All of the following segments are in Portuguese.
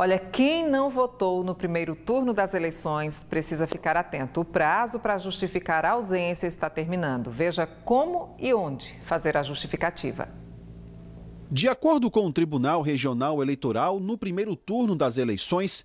Olha, quem não votou no primeiro turno das eleições precisa ficar atento. O prazo para justificar a ausência está terminando. Veja como e onde fazer a justificativa. De acordo com o Tribunal Regional Eleitoral, no primeiro turno das eleições,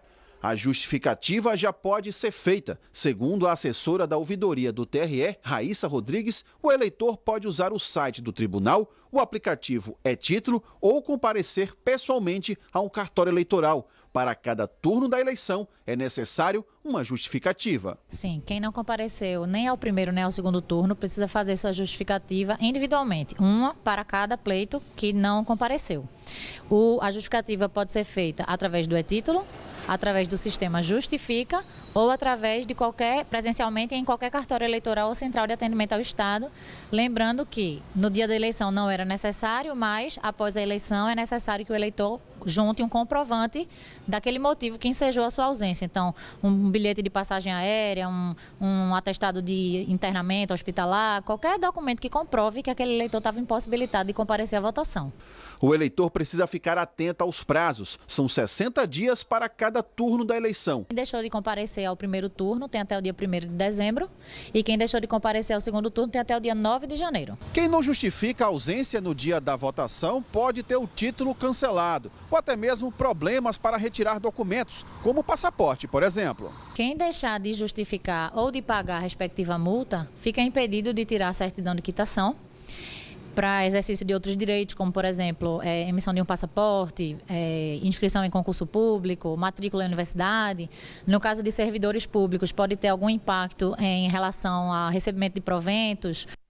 A justificativa já pode ser feita. Segundo a assessora da ouvidoria do TRE, Raíssa Rodrigues, o eleitor pode usar o site do tribunal, o aplicativo é título ou comparecer pessoalmente a um cartório eleitoral. Para cada turno da eleição, é necessário uma justificativa. Sim, quem não compareceu nem ao primeiro nem ao segundo turno precisa fazer sua justificativa individualmente, uma para cada pleito que não compareceu. O, a justificativa pode ser feita através do e-título, através do sistema Justifica ou através de qualquer, presencialmente em qualquer cartório eleitoral ou central de atendimento ao Estado. Lembrando que no dia da eleição não era necessário, mas após a eleição é necessário que o eleitor junte um comprovante daquele motivo que ensejou a sua ausência. Então, um bilhete de passagem aérea, um, um atestado de internamento hospitalar, qualquer documento que comprove que aquele eleitor estava impossibilitado de comparecer à votação. O eleitor precisa ficar atento aos prazos. São 60 dias para cada turno da eleição. Quem deixou de comparecer ao primeiro turno tem até o dia 1 de dezembro e quem deixou de comparecer ao segundo turno tem até o dia 9 de janeiro. Quem não justifica a ausência no dia da votação pode ter o título cancelado ou até mesmo problemas para retirar documentos, como o passaporte, por exemplo. Quem deixar de justificar ou de pagar a respectiva multa fica impedido de tirar a certidão de quitação para exercício de outros direitos, como, por exemplo, é, emissão de um passaporte, é, inscrição em concurso público, matrícula em universidade. No caso de servidores públicos, pode ter algum impacto em relação a recebimento de proventos.